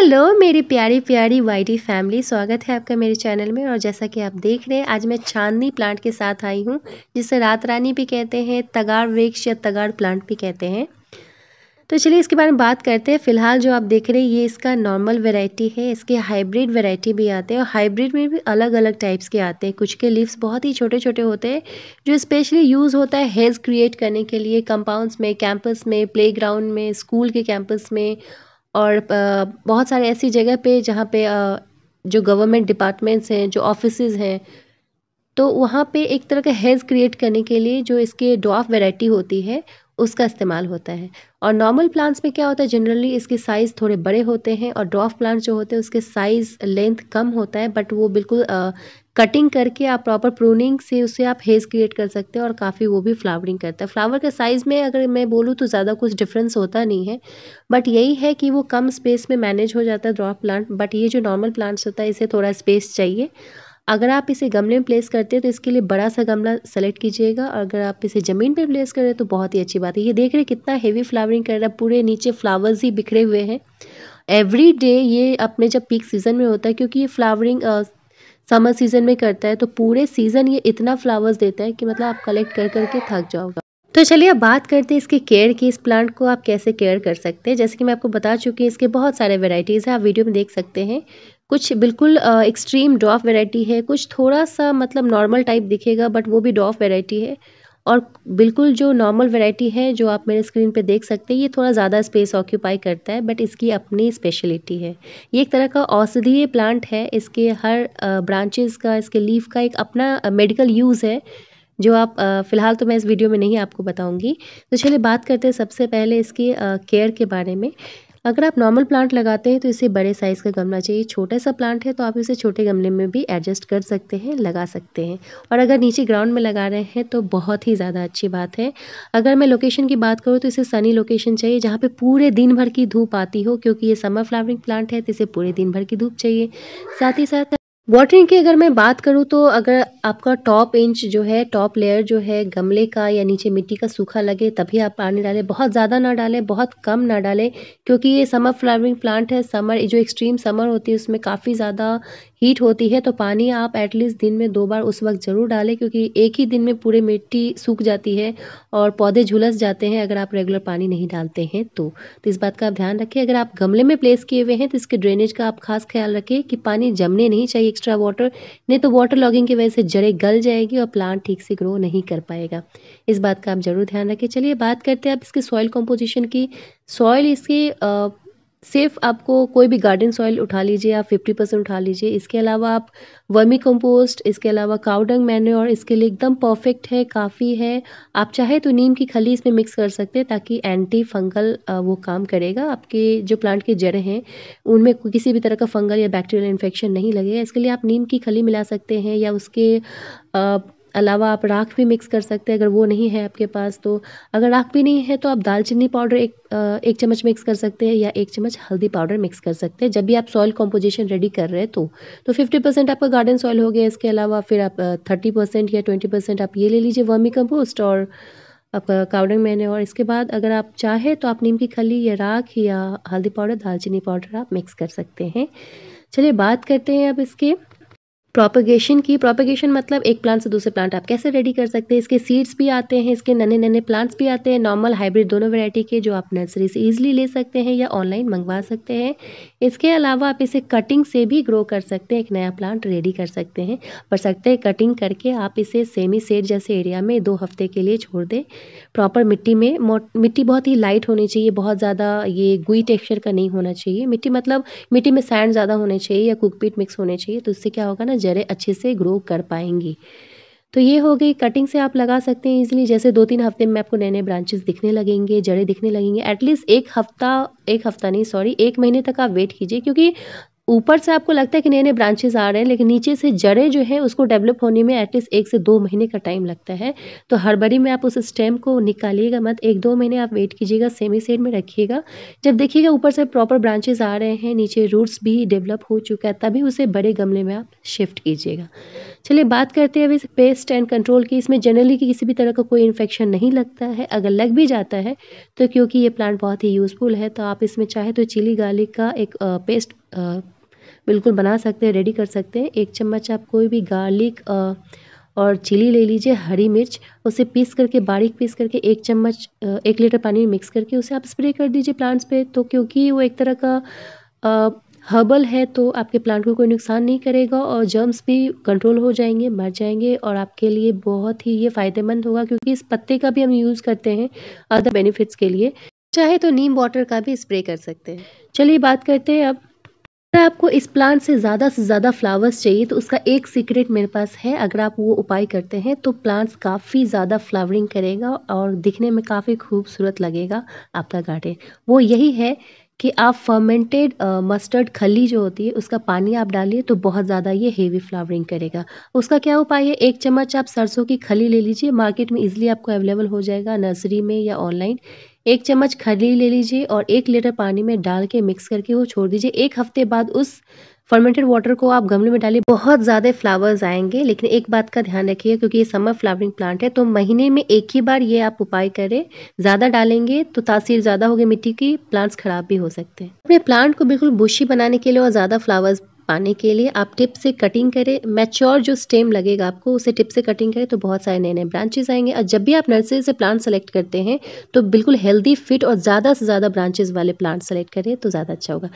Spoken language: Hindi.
हेलो मेरी प्यारी प्यारी वाइटी फैमिली स्वागत है आपका मेरे चैनल में और जैसा कि आप देख रहे हैं आज मैं चांदनी प्लांट के साथ आई हूँ जिसे रात रानी भी कहते हैं तगाड़ वृक्ष या तगाड़ प्लांट भी कहते हैं तो चलिए इसके बारे में बात करते हैं फिलहाल जो आप देख रहे हैं ये इसका नॉर्मल वेराइटी है इसके हाइब्रिड वेराइटी भी आते हैं और हाइब्रिड में भी अलग अलग टाइप्स के आते हैं कुछ के लीव्स बहुत ही छोटे छोटे होते हैं जो स्पेशली यूज़ होता है हेज क्रिएट करने के लिए कंपाउंड्स में कैंपस में प्ले में स्कूल के कैंपस में और बहुत सारे ऐसी जगह पे जहाँ पे जो गवर्नमेंट डिपार्टमेंट्स हैं जो ऑफिसज हैं तो वहाँ पे एक तरह का हेज़ क्रिएट करने के लिए जो इसके डॉफ वैरायटी होती है उसका इस्तेमाल होता है और नॉर्मल प्लांट्स में क्या होता है जनरली इसके साइज़ थोड़े बड़े होते हैं और ड्रॉफ प्लांट्स जो होते हैं उसके साइज़ लेंथ कम होता है बट वो बिल्कुल कटिंग करके आप प्रॉपर प्रूनिंग से उसे आप हेज क्रिएट कर सकते हैं और काफ़ी वो भी फ्लावरिंग करता है फ्लावर के साइज़ में अगर मैं बोलूँ तो ज़्यादा कुछ डिफरेंस होता नहीं है बट यही है कि वो कम स्पेस में मैनेज हो जाता है ड्रॉप प्लांट बट ये जो नॉर्मल प्लांट्स होता है इसे थोड़ा स्पेस चाहिए अगर आप इसे गमले में प्लेस करते हैं तो इसके लिए बड़ा सा गमला सेलेक्ट कीजिएगा और अगर आप इसे ज़मीन पर प्लेस करें तो बहुत ही अच्छी बात है ये देख रहे हैं कितना हेवी फ्लावरिंग कर रहा है पूरे नीचे फ्लावर्स ही बिखरे हुए हैं एवरी डे ये अपने जब पीक सीजन में होता है क्योंकि ये फ्लावरिंग समर सीजन में करता है तो पूरे सीजन ये इतना फ्लावर्स देता है कि मतलब आप कलेक्ट कर करके थक जाओगे तो चलिए अब बात करते हैं इसके केयर की इस प्लांट को आप कैसे केयर कर सकते हैं जैसे कि मैं आपको बता चुकी हूँ इसके बहुत सारे वेराइटीज़ हैं आप वीडियो में देख सकते हैं कुछ बिल्कुल एक्सट्रीम डॉफ वेराइटी है कुछ थोड़ा सा मतलब नॉर्मल टाइप दिखेगा बट वो भी डॉफ वेराइटी है और बिल्कुल जो नॉर्मल वेराइटी है जो आप मेरे स्क्रीन पे देख सकते हैं ये थोड़ा ज़्यादा स्पेस ऑक्यूपाई करता है बट इसकी अपनी स्पेशलिटी है ये एक तरह का औषधीय प्लांट है इसके हर ब्रांचेस का इसके लीफ का एक अपना मेडिकल यूज़ है जो आप फ़िलहाल तो मैं इस वीडियो में नहीं आपको बताऊंगी तो चलिए बात करते हैं सबसे पहले इसकी केयर के बारे में अगर आप नॉर्मल प्लांट लगाते हैं तो इसे बड़े साइज़ का गमला चाहिए छोटा सा प्लांट है तो आप इसे छोटे गमले में भी एडजस्ट कर सकते हैं लगा सकते हैं और अगर नीचे ग्राउंड में लगा रहे हैं तो बहुत ही ज़्यादा अच्छी बात है अगर मैं लोकेशन की बात करूँ तो इसे सनी लोकेशन चाहिए जहाँ पर पूरे दिन भर की धूप आती हो क्योंकि ये समर फ्लावरिंग प्लांट है तो इसे पूरे दिन भर की धूप चाहिए साथ ही साथ वाटरिंग की अगर मैं बात करूँ तो अगर आपका टॉप इंच जो है टॉप लेयर जो है गमले का या नीचे मिट्टी का सूखा लगे तभी आप पानी डालें बहुत ज़्यादा ना डालें बहुत कम ना डालें क्योंकि ये समर फ्लावरिंग प्लांट है समर जो एक्सट्रीम समर होती है उसमें काफ़ी ज़्यादा हीट होती है तो पानी आप एटलीस्ट दिन में दो बार उस वक्त ज़रूर डालें क्योंकि एक ही दिन में पूरे मिट्टी सूख जाती है और पौधे झुलस जाते हैं अगर आप रेगुलर पानी नहीं डालते हैं तो, तो इस बात का आप ध्यान रखें अगर आप गमले में प्लेस किए हुए हैं तो इसके ड्रेनेज का आप खास ख्याल रखें कि पानी जमने नहीं चाहिए एक्स्ट्रा वाटर नहीं तो वाटर लॉगिंग की वजह से जड़ें गल जाएगी और प्लांट ठीक से ग्रो नहीं कर पाएगा इस बात का आप ज़रूर ध्यान रखें चलिए बात करते हैं आप इसके सॉइल कॉम्पोजिशन की सॉइल इसके सिर्फ आपको कोई भी गार्डन सॉइल उठा लीजिए आप 50 परसेंट उठा लीजिए इसके अलावा आप वर्मी कंपोस्ट इसके अलावा काउडंग और इसके लिए एकदम परफेक्ट है काफ़ी है आप चाहे तो नीम की खली इसमें मिक्स कर सकते हैं ताकि एंटी फंगल वो काम करेगा आपके जो प्लांट की जड़ें हैं उनमें किसी भी तरह का फंगल या बैक्टीरियल इन्फेक्शन नहीं लगेगा इसके लिए आप नीम की खली मिला सकते हैं या उसके अलावा आप राख भी मिक्स कर सकते हैं अगर वो नहीं है आपके पास तो अगर राख भी नहीं है तो आप दालचीनी पाउडर एक एक चम्मच मिक्स कर सकते हैं या एक चम्मच हल्दी पाउडर मिक्स कर सकते हैं जब भी आप सॉइल कॉम्पोजिशन रेडी कर रहे हैं तो तो 50 परसेंट आपका गार्डन सॉइल हो गया इसके अलावा फिर आप थर्टी परसेंट या ट्वेंटी परसेंट आप ये ले लीजिए वर्मी कम्पोस्ट और आपका काउडंग मैंने और इसके बाद अगर आप चाहें तो आप नीम की खली या राख या हल्दी पाउडर दालचीनी पाउडर आप मिक्स कर सकते हैं चलिए बात करते हैं अब इसके प्रोपोगेशन की प्रोपोगेशन मतलब एक प्लांट से दूसरे प्लांट आप कैसे रेडी कर सकते हैं इसके सीड्स भी आते हैं इसके नन्हे नन्हे प्लांट्स भी आते हैं नॉर्मल हाइब्रिड दोनों वैरायटी के जो आप नर्सरी से ईजिली ले सकते हैं या ऑनलाइन मंगवा सकते हैं इसके अलावा आप इसे कटिंग से भी ग्रो कर सकते हैं एक नया प्लांट रेडी कर सकते हैं पर सकते हैं कटिंग करके आप इसे सेमी सेड जैसे एरिया में दो हफ्ते के लिए छोड़ दें प्रॉपर मिट्टी में मिट्टी बहुत ही लाइट होनी चाहिए बहुत ज़्यादा ये गुई टेक्सचर का नहीं होना चाहिए मिट्टी मतलब मिट्टी में सैंड ज़्यादा होने चाहिए या कुकपीट मिक्स होने चाहिए तो उससे क्या होगा ना जड़ें अच्छे से ग्रो कर पाएंगी तो ये हो गई कटिंग से आप लगा सकते हैं इजीली जैसे दो तीन हफ्ते में आपको नए नए ब्रांचेस दिखने लगेंगे जड़े दिखने लगेंगे एटलीस्ट एक हफ्ता एक हफ्ता नहीं सॉरी एक महीने तक आप वेट कीजिए क्योंकि ऊपर से आपको लगता है कि नए नए ब्रांचेस आ रहे हैं लेकिन नीचे से जड़ें जो है उसको डेवलप होने में एटलीस्ट एक से दो महीने का टाइम लगता है तो हड़बड़ी में आप उस स्टेम को निकालिएगा मत एक दो महीने आप वेट कीजिएगा सेमी सेड में रखिएगा जब देखिएगा ऊपर से प्रॉपर ब्रांचेज आ रहे हैं नीचे रूट्स भी डेवलप हो चुका है तभी उसे बड़े गमले में आप शिफ्ट कीजिएगा चलिए बात करते हैं पेस्ट एंड कंट्रोल की इसमें जनरली किसी भी तरह का कोई इन्फेक्शन नहीं लगता है अगर लग भी जाता है तो क्योंकि ये प्लांट बहुत ही यूज़फुल है तो आप इसमें चाहे तो चिली गार्लिक का एक पेस्ट बिल्कुल बना सकते हैं रेडी कर सकते हैं एक चम्मच आप कोई भी गार्लिक और चिली ले लीजिए हरी मिर्च उसे पीस करके बारीक पीस करके एक चम्मच एक लीटर पानी में मिक्स करके उसे आप स्प्रे कर दीजिए प्लांट्स पे तो क्योंकि वो एक तरह का हर्बल है तो आपके प्लांट को कोई नुकसान नहीं करेगा और जर्म्स भी कंट्रोल हो जाएंगे मर जाएंगे और आपके लिए बहुत ही ये फ़ायदेमंद होगा क्योंकि इस पत्ते का भी हम यूज़ करते हैं अदर बेनिफिट्स के लिए चाहे तो नीम वाटर का भी स्प्रे कर सकते हैं चलिए बात करते हैं अब अगर आपको इस प्लांट से ज़्यादा से ज़्यादा फ्लावर्स चाहिए तो उसका एक सीक्रेट मेरे पास है अगर आप वो उपाय करते हैं तो प्लांट्स काफ़ी ज़्यादा फ्लावरिंग करेगा और दिखने में काफ़ी खूबसूरत लगेगा आपका गार्डन वो यही है कि आप फर्मेंटेड मस्टर्ड खली जो होती है उसका पानी आप डालिए तो बहुत ज़्यादा ये हेवी फ्लावरिंग करेगा उसका क्या उपाय है एक चम्मच आप सरसों की खली ले लीजिए मार्केट में ईजिली आपको अवेलेबल हो जाएगा नर्सरी में या ऑनलाइन एक चम्मच खली ले लीजिए और एक लीटर पानी में डाल के मिक्स करके वो छोड़ दीजिए एक हफ्ते बाद उस फर्मेंटेड वाटर को आप गमले में डालिए बहुत ज़्यादा फ्लावर्स आएंगे लेकिन एक बात का ध्यान रखिए क्योंकि ये समर फ्लावरिंग प्लांट है तो महीने में एक ही बार ये आप उपाय करें ज़्यादा डालेंगे तो तासीर ज़्यादा होगी मिट्टी की प्लांट्स ख़राब भी हो सकते हैं अपने प्लांट को बिल्कुल बुशी बनाने के लिए और ज़्यादा फ्लावर्स पाने के लिए आप टिप से कटिंग करें मैच्योर जो स्टेम लगेगा आपको उसे टिप से कटिंग करें तो बहुत सारे नए नए ब्रांचेज आएंगे और जब भी आप नर्सरी से प्लांट सेलेक्ट करते हैं तो बिल्कुल हेल्दी फिट और ज़्यादा से ज़्यादा ब्रांचेज वाले प्लांट सेलेक्ट करें तो ज़्यादा अच्छा होगा